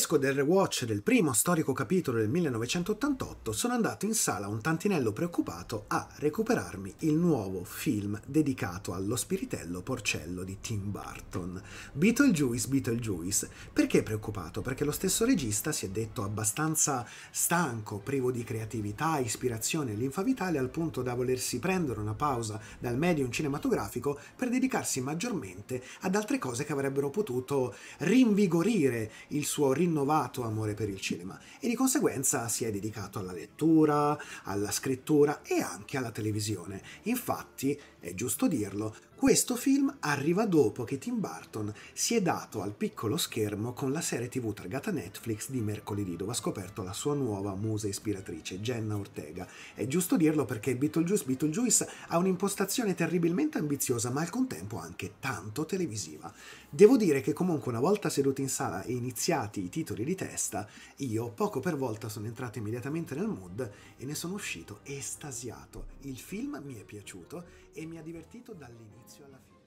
fresco del rewatch del primo storico capitolo del 1988 sono andato in sala un tantinello preoccupato a recuperarmi il nuovo film dedicato allo spiritello porcello di Tim Burton. Beetlejuice, Beetlejuice. Perché preoccupato? Perché lo stesso regista si è detto abbastanza stanco, privo di creatività, ispirazione e linfa vitale al punto da volersi prendere una pausa dal medium cinematografico per dedicarsi maggiormente ad altre cose che avrebbero potuto rinvigorire il suo rinnovamento rinnovato amore per il cinema e di conseguenza si è dedicato alla lettura, alla scrittura e anche alla televisione. Infatti, è giusto dirlo, questo film arriva dopo che Tim Burton si è dato al piccolo schermo con la serie tv targata Netflix di mercoledì, dove ha scoperto la sua nuova musa ispiratrice, Jenna Ortega. È giusto dirlo perché Beetlejuice Beetlejuice ha un'impostazione terribilmente ambiziosa, ma al contempo anche tanto televisiva. Devo dire che comunque una volta seduti in sala e iniziati i titoli di testa, io poco per volta sono entrato immediatamente nel mood e ne sono uscito estasiato. Il film mi è piaciuto e mi ha divertito dall'inizio. Gracias. a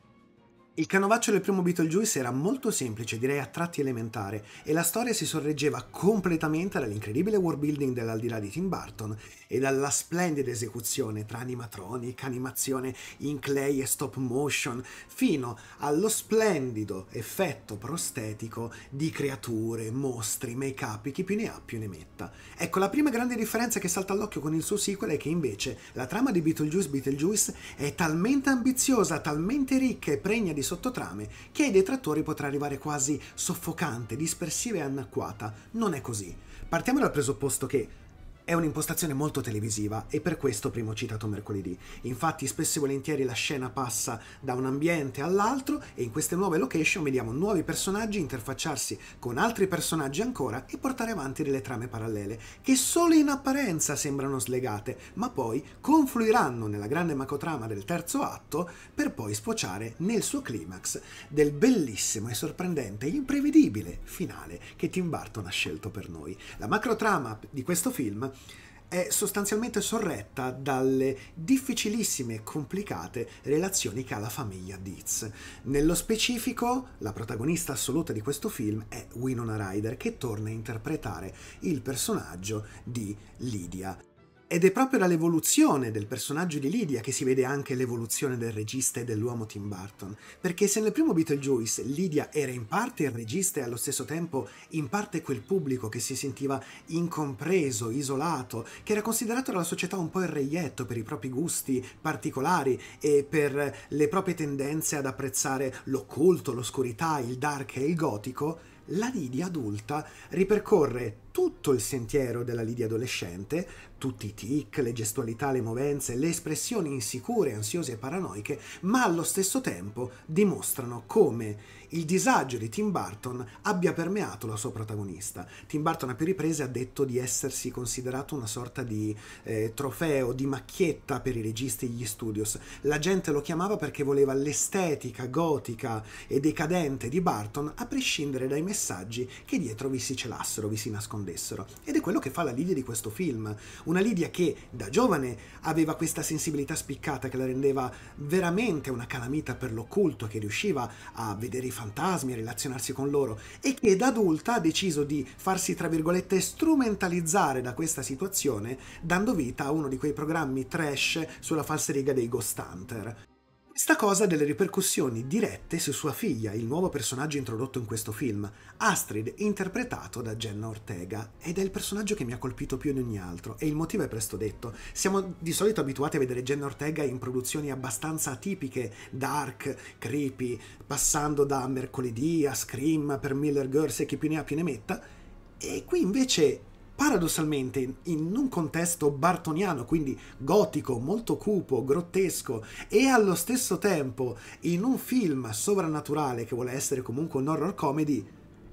Il canovaccio del primo Beetlejuice era molto semplice, direi a tratti elementare, e la storia si sorreggeva completamente dall'incredibile world building dell'aldilà di Tim Burton e dalla splendida esecuzione tra animatronic, animazione in clay e stop motion, fino allo splendido effetto prostetico di creature, mostri, make-up, chi più ne ha più ne metta. Ecco, la prima grande differenza che salta all'occhio con il suo sequel è che invece la trama di Beetlejuice Beetlejuice è talmente ambiziosa, talmente ricca e pregna di di sottotrame che ai detrattori potrà arrivare quasi soffocante, dispersiva e anacquata. Non è così. Partiamo dal presupposto che è un'impostazione molto televisiva e per questo primo ho citato mercoledì. Infatti spesso e volentieri la scena passa da un ambiente all'altro e in queste nuove location vediamo nuovi personaggi interfacciarsi con altri personaggi ancora e portare avanti delle trame parallele che solo in apparenza sembrano slegate, ma poi confluiranno nella grande macotrama del terzo atto per poi sfociare nel suo climax del bellissimo e sorprendente e imprevedibile finale che Tim Burton ha scelto per noi. La macrotrama di questo film è sostanzialmente sorretta dalle difficilissime e complicate relazioni che ha la famiglia Dietz. Nello specifico, la protagonista assoluta di questo film è Winona Ryder, che torna a interpretare il personaggio di Lydia. Ed è proprio dall'evoluzione del personaggio di Lydia che si vede anche l'evoluzione del regista e dell'uomo Tim Burton, perché se nel primo Beetlejuice Lydia era in parte il regista e allo stesso tempo in parte quel pubblico che si sentiva incompreso, isolato, che era considerato dalla società un po' il reietto per i propri gusti particolari e per le proprie tendenze ad apprezzare l'occulto, l'oscurità, il dark e il gotico, la Lidia adulta ripercorre tutto il sentiero della Lidia adolescente, tutti i tic, le gestualità, le movenze, le espressioni insicure, ansiose e paranoiche, ma allo stesso tempo dimostrano come il disagio di Tim Burton abbia permeato la sua protagonista. Tim Burton a più riprese ha detto di essersi considerato una sorta di eh, trofeo, di macchietta per i registi e gli studios. La gente lo chiamava perché voleva l'estetica gotica e decadente di Burton, a prescindere dai messaggi che dietro vi si celassero, vi si nascondessero. Ed è quello che fa la Lidia di questo film. Una Lidia che da giovane aveva questa sensibilità spiccata che la rendeva veramente una calamita per l'occulto, che riusciva a vedere i fantasmi fantasmi, a relazionarsi con loro e che da adulta ha deciso di farsi, tra virgolette, strumentalizzare da questa situazione dando vita a uno di quei programmi trash sulla falsariga dei Ghost Hunter. Questa cosa ha delle ripercussioni dirette su sua figlia, il nuovo personaggio introdotto in questo film, Astrid, interpretato da Jenna Ortega, ed è il personaggio che mi ha colpito più di ogni altro, e il motivo è presto detto. Siamo di solito abituati a vedere Jenna Ortega in produzioni abbastanza atipiche, dark, creepy, passando da Mercoledì a Scream per Miller Girls e chi più ne ha più ne metta, e qui invece paradossalmente in un contesto bartoniano, quindi gotico, molto cupo, grottesco e allo stesso tempo in un film sovrannaturale che vuole essere comunque un horror comedy,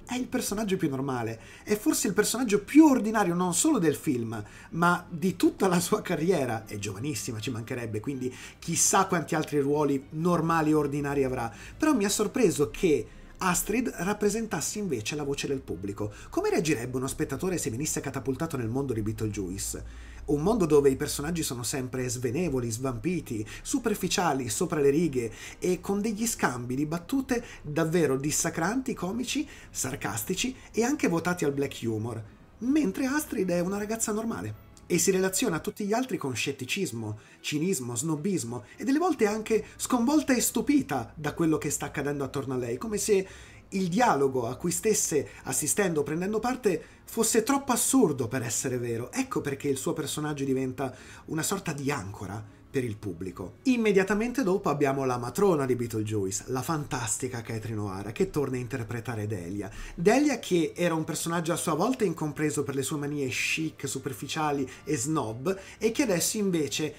è il personaggio più normale, è forse il personaggio più ordinario non solo del film, ma di tutta la sua carriera. È giovanissima, ci mancherebbe, quindi chissà quanti altri ruoli normali e ordinari avrà. Però mi ha sorpreso che Astrid rappresentasse invece la voce del pubblico. Come reagirebbe uno spettatore se venisse catapultato nel mondo di Beetlejuice? Un mondo dove i personaggi sono sempre svenevoli, svampiti, superficiali, sopra le righe e con degli scambi di battute davvero dissacranti, comici, sarcastici e anche votati al black humor, mentre Astrid è una ragazza normale e si relaziona a tutti gli altri con scetticismo, cinismo, snobismo e delle volte anche sconvolta e stupita da quello che sta accadendo attorno a lei, come se il dialogo a cui stesse assistendo o prendendo parte fosse troppo assurdo per essere vero. Ecco perché il suo personaggio diventa una sorta di ancora per il pubblico. Immediatamente dopo abbiamo la matrona di Beetlejuice, la fantastica Catherine O'Hara, che torna a interpretare Delia. Delia che era un personaggio a sua volta incompreso per le sue manie chic, superficiali e snob, e che adesso invece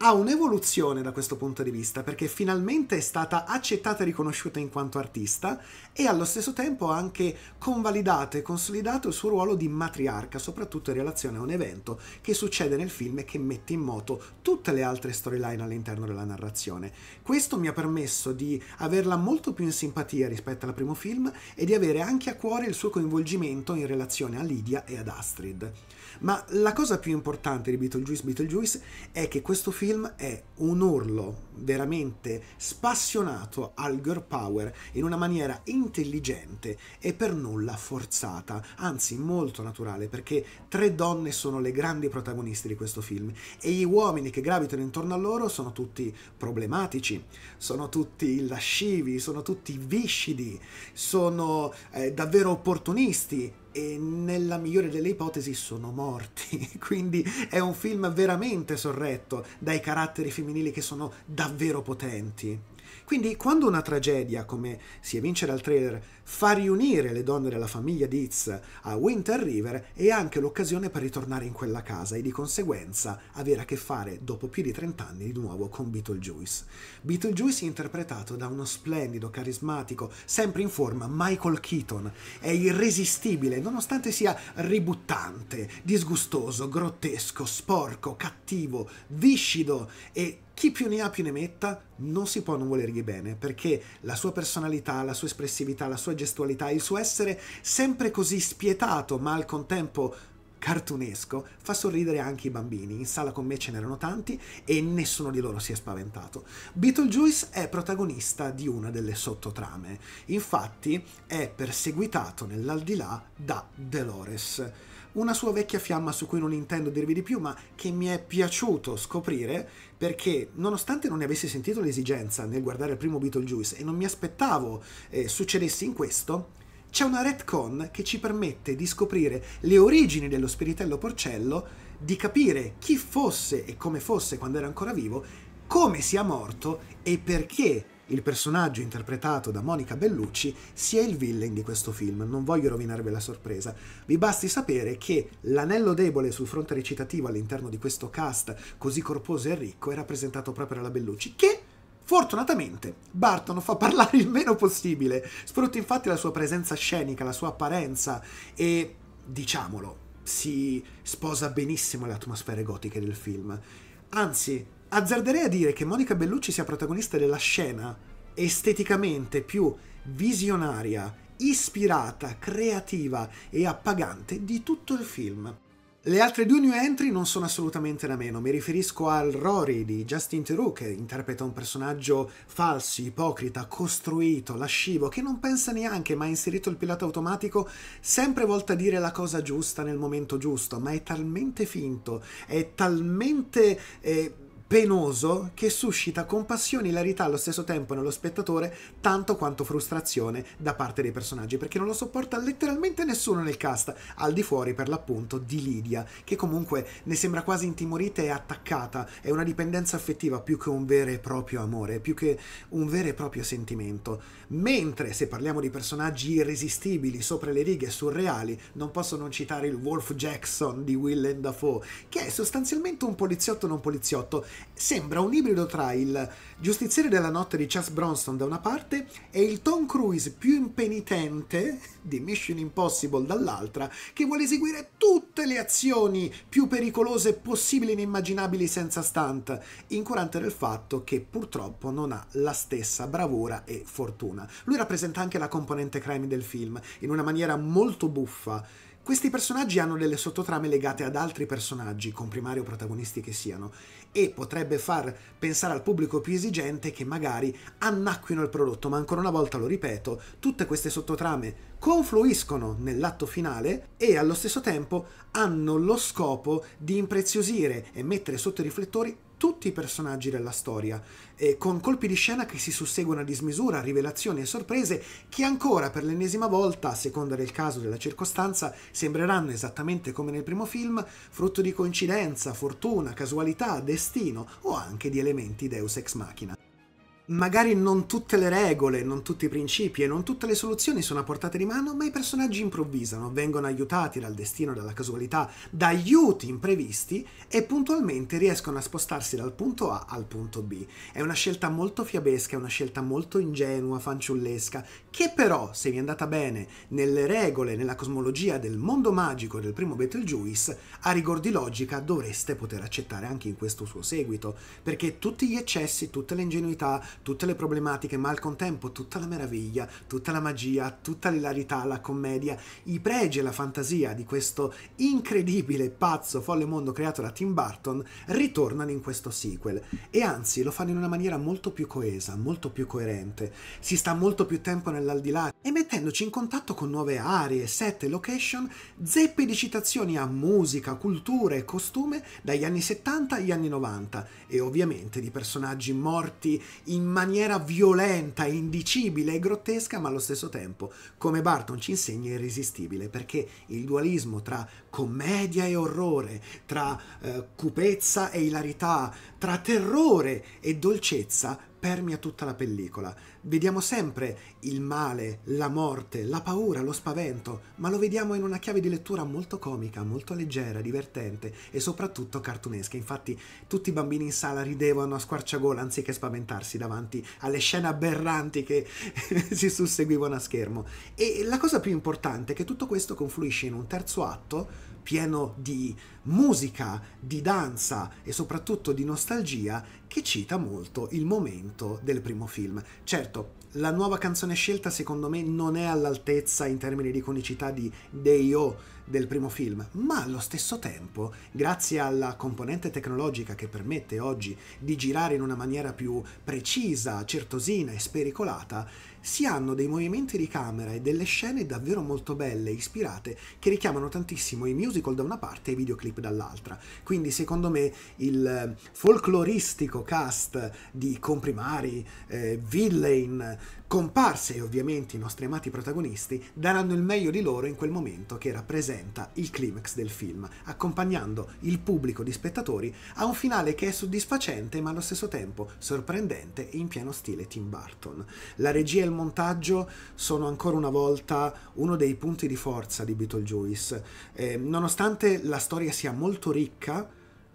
ha un'evoluzione da questo punto di vista perché finalmente è stata accettata e riconosciuta in quanto artista e allo stesso tempo ha anche convalidato e consolidato il suo ruolo di matriarca, soprattutto in relazione a un evento che succede nel film e che mette in moto tutte le altre storyline all'interno della narrazione. Questo mi ha permesso di averla molto più in simpatia rispetto al primo film e di avere anche a cuore il suo coinvolgimento in relazione a Lydia e ad Astrid. Ma la cosa più importante di Beetlejuice Beetlejuice è che questo film film è un urlo veramente spassionato al girl power in una maniera intelligente e per nulla forzata, anzi molto naturale, perché tre donne sono le grandi protagoniste di questo film e gli uomini che gravitano intorno a loro sono tutti problematici, sono tutti lascivi, sono tutti viscidi, sono eh, davvero opportunisti, e nella migliore delle ipotesi sono morti. Quindi è un film veramente sorretto dai caratteri femminili che sono davvero potenti. Quindi quando una tragedia, come si evince dal trailer, fa riunire le donne della famiglia Dietz a Winter River, è anche l'occasione per ritornare in quella casa e di conseguenza avere a che fare, dopo più di 30 anni, di nuovo con Beetlejuice. Beetlejuice è interpretato da uno splendido, carismatico, sempre in forma Michael Keaton. È irresistibile, nonostante sia ributtante, disgustoso, grottesco, sporco, cattivo, viscido e chi più ne ha più ne metta, non si può non volergli bene, perché la sua personalità, la sua espressività, la sua gestualità, il suo essere sempre così spietato, ma al contempo cartunesco, fa sorridere anche i bambini. In sala con me ce n'erano tanti e nessuno di loro si è spaventato. Beetlejuice è protagonista di una delle sottotrame. Infatti è perseguitato nell'aldilà da Dolores una sua vecchia fiamma su cui non intendo dirvi di più, ma che mi è piaciuto scoprire perché nonostante non ne avessi sentito l'esigenza nel guardare il primo Beetlejuice e non mi aspettavo eh, succedesse in questo, c'è una retcon che ci permette di scoprire le origini dello spiritello Porcello, di capire chi fosse e come fosse quando era ancora vivo, come sia morto e perché il personaggio interpretato da Monica Bellucci sia il villain di questo film, non voglio rovinarvi la sorpresa. Vi basti sapere che l'anello debole sul fronte recitativo all'interno di questo cast così corposo e ricco è rappresentato proprio dalla Bellucci, che Fortunatamente, Barton fa parlare il meno possibile, sfrutta infatti la sua presenza scenica, la sua apparenza e, diciamolo, si sposa benissimo le atmosfere gotiche del film. Anzi, Azzarderei a dire che Monica Bellucci sia protagonista della scena esteticamente più visionaria, ispirata, creativa e appagante di tutto il film. Le altre due new entry non sono assolutamente da meno, mi riferisco al Rory di Justin Theroux che interpreta un personaggio falso, ipocrita, costruito, lascivo, che non pensa neanche ma ha inserito il pilota automatico sempre volta a dire la cosa giusta nel momento giusto, ma è talmente finto, è talmente... Eh, penoso che suscita compassione e hilarità allo stesso tempo nello spettatore tanto quanto frustrazione da parte dei personaggi perché non lo sopporta letteralmente nessuno nel cast al di fuori per l'appunto di Lidia, che comunque ne sembra quasi intimorita e attaccata è una dipendenza affettiva più che un vero e proprio amore più che un vero e proprio sentimento mentre se parliamo di personaggi irresistibili sopra le righe surreali non posso non citare il Wolf Jackson di Will and Dafoe che è sostanzialmente un poliziotto non poliziotto Sembra un ibrido tra il giustiziere della notte di Chas Bronson da una parte e il Tom Cruise più impenitente di Mission Impossible dall'altra, che vuole eseguire tutte le azioni più pericolose possibili e inimmaginabili senza stunt, incurante del fatto che purtroppo non ha la stessa bravura e fortuna. Lui rappresenta anche la componente crime del film, in una maniera molto buffa. Questi personaggi hanno delle sottotrame legate ad altri personaggi, comprimari o protagonisti che siano, e potrebbe far pensare al pubblico più esigente che magari annacquino il prodotto, ma ancora una volta lo ripeto, tutte queste sottotrame confluiscono nell'atto finale e allo stesso tempo hanno lo scopo di impreziosire e mettere sotto i riflettori tutti i personaggi della storia, eh, con colpi di scena che si susseguono a dismisura, rivelazioni e sorprese che ancora per l'ennesima volta, a seconda del caso e della circostanza, sembreranno esattamente come nel primo film, frutto di coincidenza, fortuna, casualità, destino o anche di elementi deus ex machina magari non tutte le regole, non tutti i principi e non tutte le soluzioni sono a portata di mano, ma i personaggi improvvisano, vengono aiutati dal destino, dalla casualità, da aiuti imprevisti e puntualmente riescono a spostarsi dal punto A al punto B. È una scelta molto fiabesca, è una scelta molto ingenua, fanciullesca, che però, se vi è andata bene nelle regole, nella cosmologia del mondo magico del primo Betelgeuse, a rigor di logica dovreste poter accettare anche in questo suo seguito, perché tutti gli eccessi, tutte le ingenuità, tutte le problematiche, ma al contempo tutta la meraviglia, tutta la magia, tutta l'ilarità, la commedia, i pregi e la fantasia di questo incredibile, pazzo, folle mondo creato da Tim Burton ritornano in questo sequel. E anzi, lo fanno in una maniera molto più coesa, molto più coerente. Si sta molto più tempo nell'aldilà e mettendoci in contatto con nuove aree, set e location, zeppe di citazioni a musica, cultura e costume dagli anni 70 agli anni 90 e ovviamente di personaggi morti in maniera violenta, indicibile e grottesca, ma allo stesso tempo, come Barton ci insegna, irresistibile, perché il dualismo tra commedia e orrore, tra eh, cupezza e ilarità, tra terrore e dolcezza permea tutta la pellicola Vediamo sempre il male, la morte, la paura, lo spavento, ma lo vediamo in una chiave di lettura molto comica, molto leggera, divertente e soprattutto cartunesca. Infatti tutti i bambini in sala ridevano a squarciagola anziché spaventarsi davanti alle scene aberranti che si susseguivano a schermo. E la cosa più importante è che tutto questo confluisce in un terzo atto pieno di musica, di danza e soprattutto di nostalgia che cita molto il momento del primo film. Certo, Certo, la nuova canzone scelta secondo me non è all'altezza in termini di iconicità di Day O del primo film, ma allo stesso tempo, grazie alla componente tecnologica che permette oggi di girare in una maniera più precisa, certosina e spericolata, si hanno dei movimenti di camera e delle scene davvero molto belle ispirate che richiamano tantissimo i musical da una parte e i videoclip dall'altra. Quindi secondo me il eh, folcloristico cast di comprimari, eh, villain, comparse e ovviamente i nostri amati protagonisti daranno il meglio di loro in quel momento che rappresenta il climax del film, accompagnando il pubblico di spettatori a un finale che è soddisfacente ma allo stesso tempo sorprendente e in pieno stile Tim Burton. La regia e il montaggio sono ancora una volta uno dei punti di forza di Beetlejuice. Eh, nonostante la storia sia molto ricca,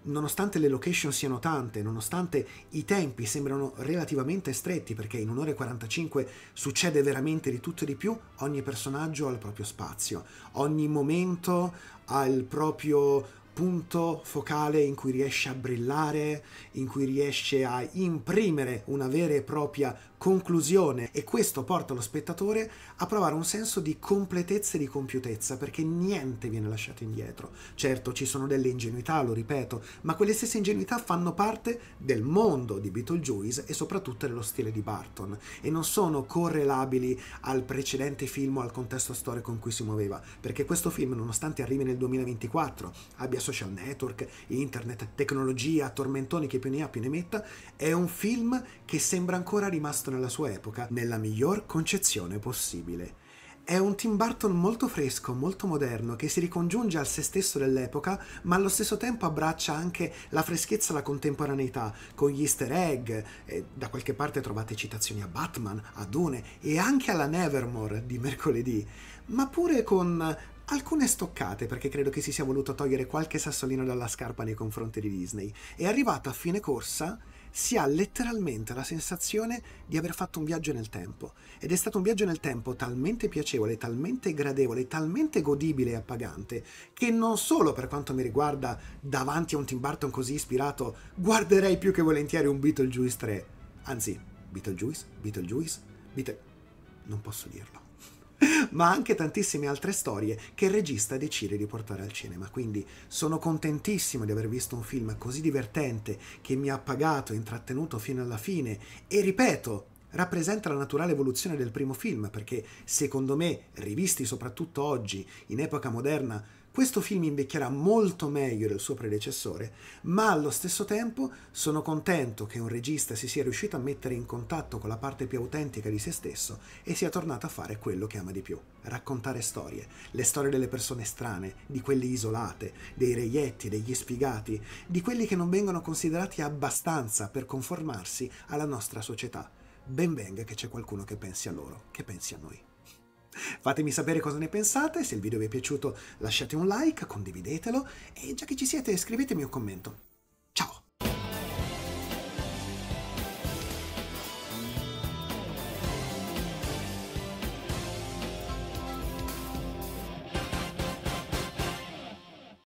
nonostante le location siano tante, nonostante i tempi sembrano relativamente stretti, perché in un'ora e 45 succede veramente di tutto e di più, ogni personaggio ha il proprio spazio, ogni momento ha il proprio punto focale in cui riesce a brillare, in cui riesce a imprimere una vera e propria conclusione e questo porta lo spettatore a provare un senso di completezza e di compiutezza perché niente viene lasciato indietro. Certo ci sono delle ingenuità, lo ripeto, ma quelle stesse ingenuità fanno parte del mondo di Beetlejuice e soprattutto dello stile di Barton e non sono correlabili al precedente film o al contesto storico in cui si muoveva perché questo film nonostante arrivi nel 2024 abbia social network, internet, tecnologia, tormentoni che più ne ha più ne metta, è un film che sembra ancora rimasto nella sua epoca, nella miglior concezione possibile. È un Tim Burton molto fresco, molto moderno, che si ricongiunge al se stesso dell'epoca, ma allo stesso tempo abbraccia anche la freschezza e la contemporaneità, con gli easter egg, eh, da qualche parte trovate citazioni a Batman, a Dune e anche alla Nevermore di mercoledì, ma pure con alcune stoccate perché credo che si sia voluto togliere qualche sassolino dalla scarpa nei confronti di Disney e arrivato a fine corsa si ha letteralmente la sensazione di aver fatto un viaggio nel tempo ed è stato un viaggio nel tempo talmente piacevole, talmente gradevole, talmente godibile e appagante che non solo per quanto mi riguarda davanti a un Tim Burton così ispirato guarderei più che volentieri un Beetlejuice 3 anzi Beetlejuice, Beetlejuice, Beetle... non posso dirlo ma anche tantissime altre storie che il regista decide di portare al cinema. Quindi sono contentissimo di aver visto un film così divertente che mi ha pagato, intrattenuto fino alla fine e ripeto, rappresenta la naturale evoluzione del primo film perché secondo me, rivisti soprattutto oggi, in epoca moderna, questo film invecchierà molto meglio del suo predecessore, ma allo stesso tempo sono contento che un regista si sia riuscito a mettere in contatto con la parte più autentica di se stesso e sia tornato a fare quello che ama di più, raccontare storie, le storie delle persone strane, di quelle isolate, dei reietti, degli spiegati, di quelli che non vengono considerati abbastanza per conformarsi alla nostra società. Ben venga che c'è qualcuno che pensi a loro, che pensi a noi. Fatemi sapere cosa ne pensate, se il video vi è piaciuto lasciate un like, condividetelo e già che ci siete scrivetemi un commento.